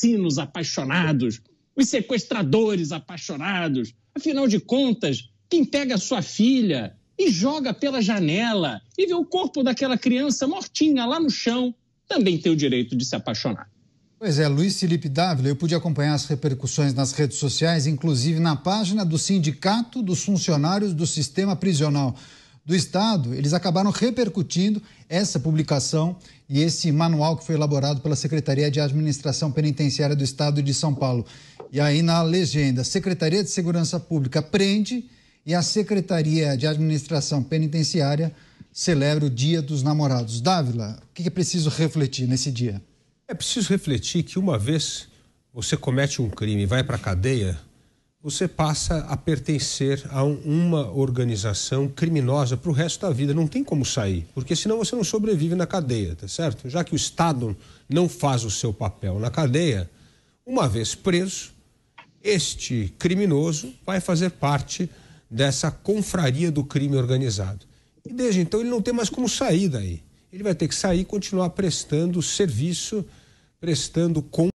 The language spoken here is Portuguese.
assassinos apaixonados, os sequestradores apaixonados. Afinal de contas, quem pega sua filha e joga pela janela e vê o corpo daquela criança mortinha lá no chão, também tem o direito de se apaixonar. Pois é, Luiz Felipe Dávila, eu pude acompanhar as repercussões nas redes sociais, inclusive na página do Sindicato dos Funcionários do Sistema Prisional do Estado, eles acabaram repercutindo essa publicação e esse manual que foi elaborado pela Secretaria de Administração Penitenciária do Estado de São Paulo. E aí na legenda, Secretaria de Segurança Pública prende e a Secretaria de Administração Penitenciária celebra o Dia dos Namorados. Dávila, o que é preciso refletir nesse dia? É preciso refletir que uma vez você comete um crime e vai para a cadeia, você passa a pertencer a uma organização criminosa para o resto da vida. Não tem como sair, porque senão você não sobrevive na cadeia, tá certo? Já que o Estado não faz o seu papel na cadeia, uma vez preso, este criminoso vai fazer parte dessa confraria do crime organizado. E desde então ele não tem mais como sair daí. Ele vai ter que sair e continuar prestando serviço, prestando com